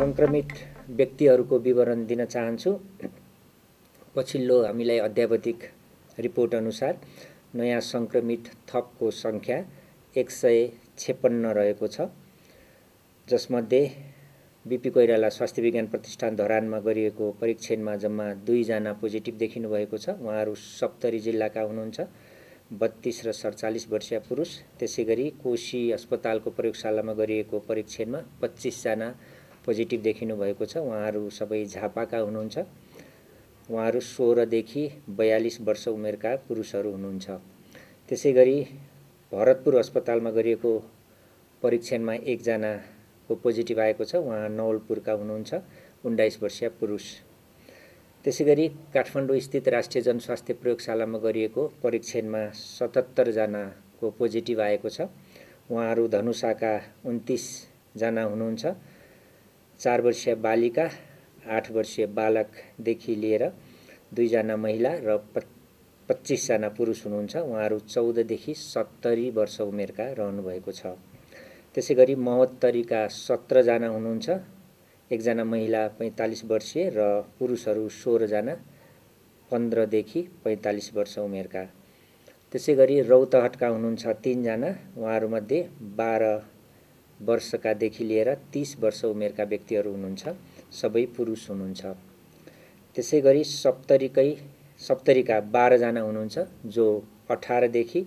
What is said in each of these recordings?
सङ्क्रमित व्यक्तिहरूको विवरण दिन चाहन्छु पछिल्लो हामीलाई अध्यावधिक रिपोर्ट अनुसार नयाँ सङ्क्रमित थपको सङ्ख्या एक सय छेपन्न रहेको छ जसमध्ये बिपी कोइराला स्वास्थ्य विज्ञान प्रतिष्ठान धरानमा गरिएको परीक्षणमा जम्मा दुईजना पोजिटिभ देखिनु भएको छ उहाँहरू सप्तरी जिल्लाका हुनुहुन्छ बत्तिस र सडचालिस वर्षीय पुरुष त्यसै गरी कोशी अस्पतालको प्रयोगशालामा गरिएको परीक्षणमा पच्चिसजना पोजिटिभ देखिनु भएको छ उहाँहरू सबै झापाका हुनुहुन्छ उहाँहरू सोह्रदेखि बयालिस वर्ष उमेरका पुरुषहरू हुनुहुन्छ त्यसै गरी भरतपुर अस्पतालमा गरिएको परीक्षणमा एकजनाको पोजिटिभ आएको छ उहाँ नवलपुरका हुनुहुन्छ उन्नाइस वर्षीय पुरुष त्यसै गरी काठमाडौँ स्थित राष्ट्रिय जनस्वास्थ्य प्रयोगशालामा गरिएको परीक्षणमा सतहत्तरजनाको पोजिटिभ आएको छ उहाँहरू धनुषाका उन्तिसजना हुनुहुन्छ चार वर्षीय बालिका आठ वर्षीय बालकदेखि लिएर दुईजना महिला र प पच्चिसजना पुरुष हुनुहुन्छ उहाँहरू चौधदेखि सत्तरी वर्ष उमेरका रहनुभएको छ त्यसै गरी महोत्तरीका सत्रजना हुनुहुन्छ एकजना महिला पैँतालिस वर्षीय र पुरुषहरू सोह्रजना पन्ध्रदेखि पैँतालिस वर्ष उमेरका त्यसै गरी रौतहटका हुनुहुन्छ तिनजना उहाँहरूमध्ये बाह्र वर्षकादेखि लिएर तिस वर्ष उमेरका व्यक्तिहरू हुनुहुन्छ सबै पुरुष हुनुहुन्छ त्यसै गरी सप्तरीकै सप्तरीका बाह्रजना हुनुहुन्छ जो अठारदेखि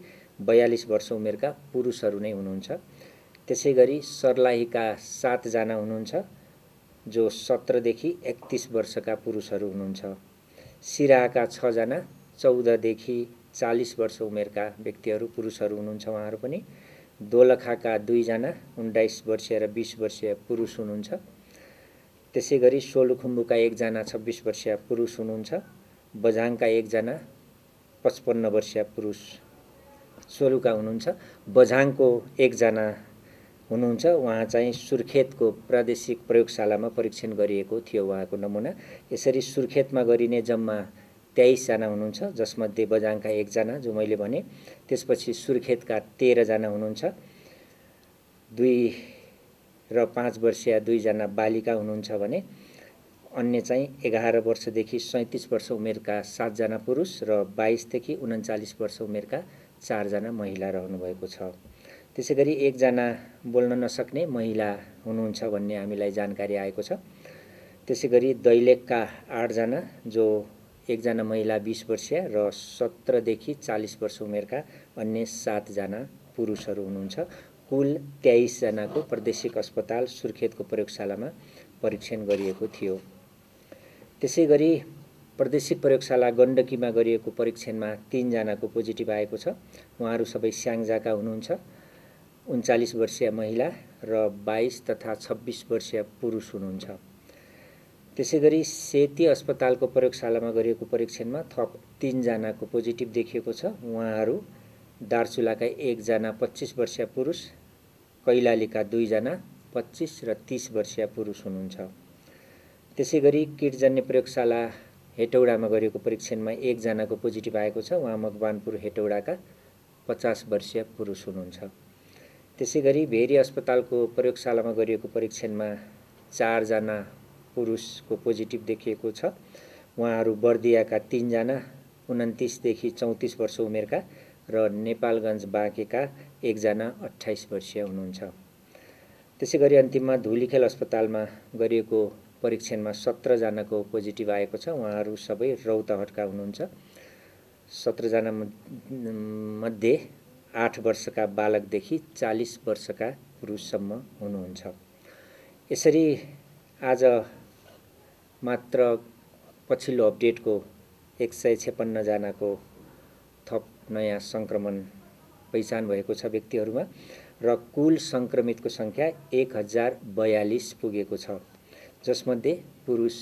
बयालिस वर्ष उमेरका पुरुषहरू नै हुनुहुन्छ त्यसै गरी सर्लाहीका सातजना हुनुहुन्छ जो सत्रदेखि एकतिस वर्षका पुरुषहरू हुनुहुन्छ सिराहाका छजना चौधदेखि चालिस वर्ष उमेरका व्यक्तिहरू पुरुषहरू हुनुहुन्छ उहाँहरू पनि दोलखाका दुईजना उन्नाइस वर्षीय र बिस वर्षीय पुरुष हुनुहुन्छ त्यसै गरी सोलुखुम्बुका एकजना छब्बिस वर्षीय पुरुष हुनुहुन्छ बझाङका एकजना पचपन्न वर्षीय पुरुष सोलुका हुनुहुन्छ बझाङको एकजना हुनुहुन्छ उहाँ चाहिँ सुर्खेतको प्रादेशिक प्रयोगशालामा परीक्षण गरिएको थियो उहाँको नमुना यसरी सुर्खेतमा गरिने जम्मा तेइसजना हुनुहुन्छ जसमध्ये बजाङका एकजना जो मैले भने त्यसपछि सुर्खेतका तेह्रजना हुनुहुन्छ दुई र पाँच वर्षीय दुईजना बालिका हुनुहुन्छ भने अन्य चाहिँ एघार वर्षदेखि सैँतिस वर्ष उमेरका सातजना पुरुष र बाइसदेखि उन्चालिस वर्ष उमेरका चारजना महिला रहनुभएको छ त्यसै गरी एकजना बोल्न नसक्ने महिला हुनुहुन्छ भन्ने हामीलाई जानकारी आएको छ त्यसै गरी दैलेखका आठजना जो एकजना महिला बिस वर्षीय र सत्रदेखि चालिस वर्ष उमेरका अन्य सातजना पुरुषहरू हुनुहुन्छ कुल तेइसजनाको प्रादेशिक अस्पताल सुर्खेतको प्रयोगशालामा परीक्षण गरिएको थियो त्यसै गरी प्रादेशिक प्रयोगशाला गण्डकीमा गरिएको परीक्षणमा तिनजनाको पोजिटिभ आएको छ उहाँहरू सबै स्याङ्जाका हुनुहुन्छ उन्चालिस वर्षीय महिला र बाइस तथा छब्बिस वर्षीय पुरुष हुनुहुन्छ त्यसै गरी सेती अस्पतालको प्रयोगशालामा गरिएको परीक्षणमा थप तिनजनाको पोजिटिभ देखिएको छ उहाँहरू दार्चुलाका एकजना पच्चिस वर्षीय पुरुष कैलालीका दुईजना पच्चिस र तिस वर्षीय पुरुष हुनुहुन्छ त्यसै गरी किटजन्य प्रयोगशाला हेटौडामा गरिएको परीक्षणमा एकजनाको पोजिटिभ आएको छ उहाँ मकवानपुर हेटौडाका पचास वर्षीय पुरुष हुनुहुन्छ त्यसै गरी भेरी अस्पतालको प्रयोगशालामा गरिएको परीक्षणमा चारजना पुरुषको पोजिटिभ देखिएको छ उहाँहरू बर्दियाका तिनजना उन्तिसदेखि चौतिस वर्ष उमेरका र नेपालगञ्ज बाँकेका एकजना अठाइस वर्षीय हुनुहुन्छ त्यसै गरी अन्तिममा धुलीखेल अस्पतालमा गरिएको परीक्षणमा सत्रजनाको पोजिटिभ आएको छ उहाँहरू सबै रौतहटका हुनुहुन्छ सत्रजना मध्ये आठ वर्षका बालकदेखि चालिस वर्षका पुरुषसम्म हुनुहुन्छ यसरी आज मात्र पछिल्लो अपडेटको एक सय छेपन्नजनाको थप नयाँ सङ्क्रमण पहिचान भएको छ व्यक्तिहरूमा र कुल सङ्क्रमितको सङ्ख्या एक हजार बयालिस पुगेको छ जसमध्ये पुरुष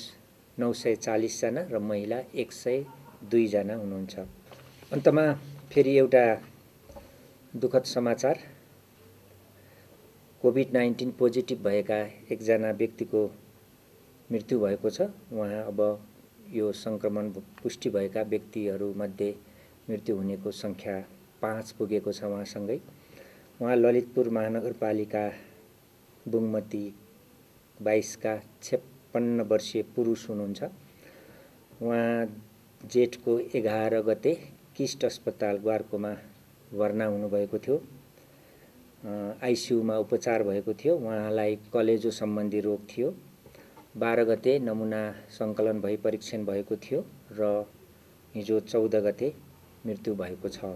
नौ सय चालिसजना र महिला एक सय दुईजना हुनुहुन्छ अन्तमा फेरि एउटा दुःखद समाचार कोभिड नाइन्टिन पोजिटिभ भएका एकजना व्यक्तिको मृत्यु भएको छ उहाँ अब यो सङ्क्रमण पुष्टि भएका व्यक्तिहरूमध्ये मृत्यु हुनेको सङ्ख्या पाँच पुगेको छ उहाँसँगै उहाँ ललितपुर महानगरपालिका बुङमती बाइसका छप्पन्न वर्षीय पुरुष हुनुहुन्छ उहाँ जेठको एघार गते किस्ट अस्पताल ग्वारकोमा भर्ना हुनुभएको थियो आइसियुमा उपचार भएको थियो उहाँलाई कलेजो सम्बन्धी रोग थियो बाह्र गते नमुना सङ्कलन भई परीक्षण भएको थियो र हिजो चौध गते मृत्यु भएको छ